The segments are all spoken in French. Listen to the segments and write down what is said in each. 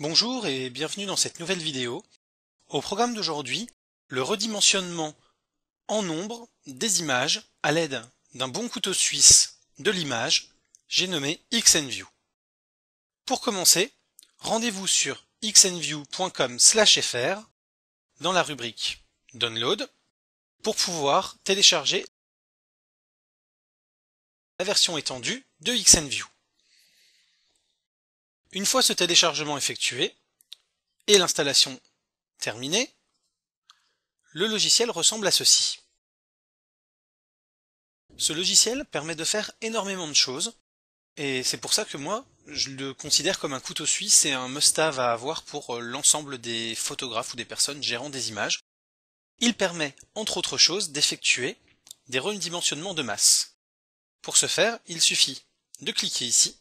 Bonjour et bienvenue dans cette nouvelle vidéo. Au programme d'aujourd'hui, le redimensionnement en nombre des images à l'aide d'un bon couteau suisse de l'image, j'ai nommé xnview. Pour commencer, rendez-vous sur xnview.com/fr dans la rubrique Download pour pouvoir télécharger la version étendue de xnview. Une fois ce téléchargement effectué et l'installation terminée, le logiciel ressemble à ceci. Ce logiciel permet de faire énormément de choses, et c'est pour ça que moi, je le considère comme un couteau suisse et un must-have à avoir pour euh, l'ensemble des photographes ou des personnes gérant des images. Il permet, entre autres choses, d'effectuer des redimensionnements de masse. Pour ce faire, il suffit de cliquer ici,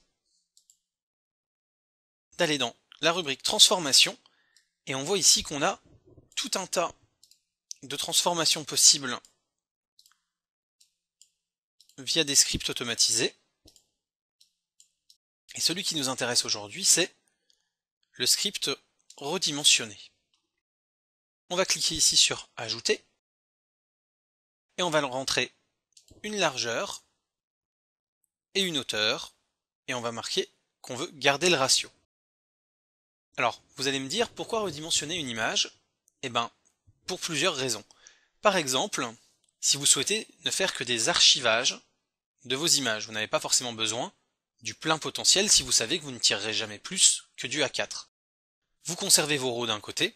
aller dans la rubrique transformation, et on voit ici qu'on a tout un tas de transformations possibles via des scripts automatisés. Et celui qui nous intéresse aujourd'hui, c'est le script redimensionné. On va cliquer ici sur Ajouter, et on va rentrer une largeur et une hauteur, et on va marquer qu'on veut garder le ratio. Alors, vous allez me dire, pourquoi redimensionner une image Eh bien, pour plusieurs raisons. Par exemple, si vous souhaitez ne faire que des archivages de vos images, vous n'avez pas forcément besoin du plein potentiel si vous savez que vous ne tirerez jamais plus que du A4. Vous conservez vos RAW d'un côté,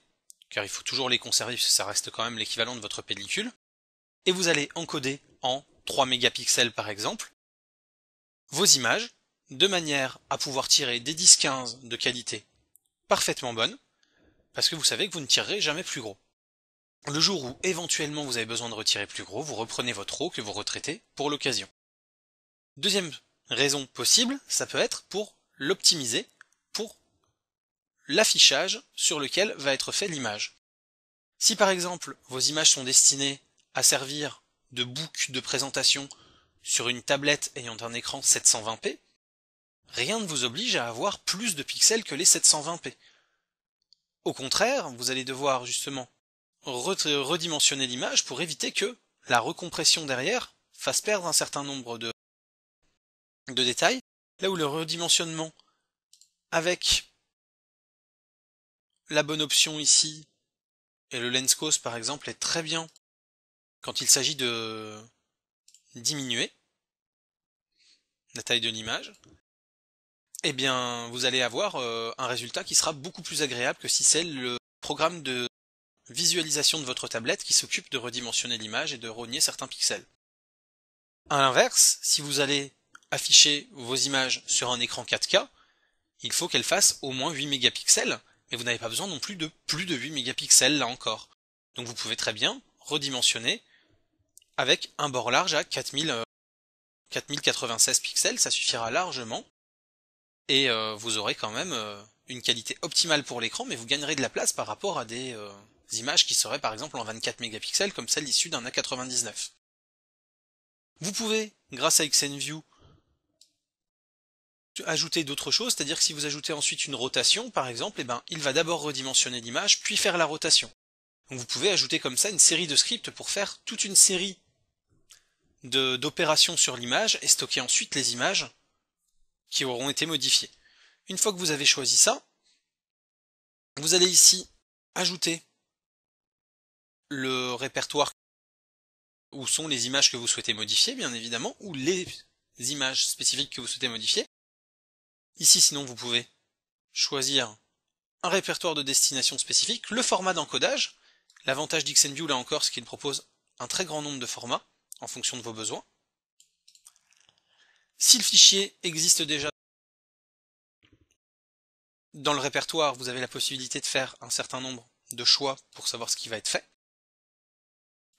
car il faut toujours les conserver ça reste quand même l'équivalent de votre pellicule, et vous allez encoder en 3 mégapixels par exemple vos images, de manière à pouvoir tirer des 10-15 de qualité parfaitement bonne, parce que vous savez que vous ne tirerez jamais plus gros. Le jour où éventuellement vous avez besoin de retirer plus gros, vous reprenez votre eau que vous retraitez pour l'occasion. Deuxième raison possible, ça peut être pour l'optimiser, pour l'affichage sur lequel va être fait l'image. Si par exemple vos images sont destinées à servir de bouc de présentation sur une tablette ayant un écran 720p, rien ne vous oblige à avoir plus de pixels que les 720p. Au contraire, vous allez devoir justement redimensionner l'image pour éviter que la recompression derrière fasse perdre un certain nombre de, détails, là où le redimensionnement avec la bonne option ici et le lens cause par exemple est très bien quand il s'agit de diminuer la taille de l'image eh bien vous allez avoir euh, un résultat qui sera beaucoup plus agréable que si c'est le programme de visualisation de votre tablette qui s'occupe de redimensionner l'image et de rogner certains pixels. A l'inverse, si vous allez afficher vos images sur un écran 4K, il faut qu'elles fassent au moins 8 mégapixels, mais vous n'avez pas besoin non plus de plus de 8 mégapixels là encore. Donc vous pouvez très bien redimensionner avec un bord large à 4096 euh, pixels, ça suffira largement et euh, vous aurez quand même euh, une qualité optimale pour l'écran, mais vous gagnerez de la place par rapport à des euh, images qui seraient par exemple en 24 mégapixels comme celle issue d'un A99. Vous pouvez, grâce à XNView, ajouter d'autres choses, c'est-à-dire que si vous ajoutez ensuite une rotation, par exemple, eh ben, il va d'abord redimensionner l'image, puis faire la rotation. vous pouvez ajouter comme ça une série de scripts pour faire toute une série d'opérations sur l'image et stocker ensuite les images qui auront été modifiés. Une fois que vous avez choisi ça, vous allez ici ajouter le répertoire où sont les images que vous souhaitez modifier, bien évidemment, ou les images spécifiques que vous souhaitez modifier. Ici, sinon, vous pouvez choisir un répertoire de destination spécifique, le format d'encodage. L'avantage d'XNView, là encore, c'est qu'il propose un très grand nombre de formats en fonction de vos besoins. Si le fichier existe déjà dans le répertoire, vous avez la possibilité de faire un certain nombre de choix pour savoir ce qui va être fait.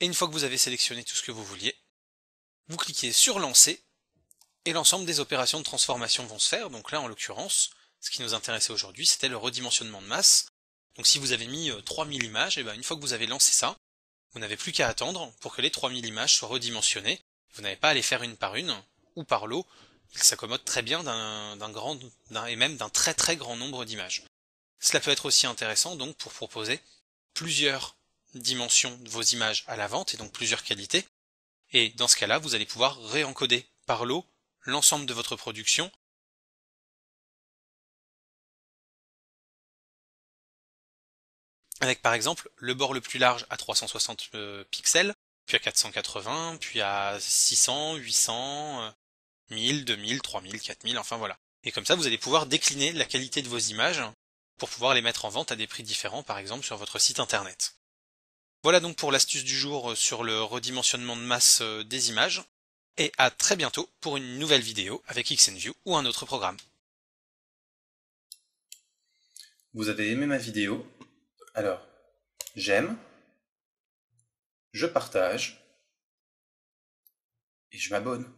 Et une fois que vous avez sélectionné tout ce que vous vouliez, vous cliquez sur lancer et l'ensemble des opérations de transformation vont se faire. Donc là, en l'occurrence, ce qui nous intéressait aujourd'hui, c'était le redimensionnement de masse. Donc si vous avez mis 3000 euh, images, et eh ben, une fois que vous avez lancé ça, vous n'avez plus qu'à attendre pour que les 3000 images soient redimensionnées. Vous n'avez pas à les faire une par une, ou par l'eau, il s'accommode très bien d'un grand et même d'un très très grand nombre d'images. Cela peut être aussi intéressant donc pour proposer plusieurs dimensions de vos images à la vente et donc plusieurs qualités. Et dans ce cas-là, vous allez pouvoir réencoder par l'eau l'ensemble de votre production avec par exemple le bord le plus large à 360 euh, pixels, puis à 480, puis à 600, 800, 1000, 2000, 3000, 4000, enfin voilà. Et comme ça, vous allez pouvoir décliner la qualité de vos images hein, pour pouvoir les mettre en vente à des prix différents, par exemple sur votre site internet. Voilà donc pour l'astuce du jour euh, sur le redimensionnement de masse euh, des images, et à très bientôt pour une nouvelle vidéo avec XNView ou un autre programme. Vous avez aimé ma vidéo Alors, j'aime, je partage, et je m'abonne.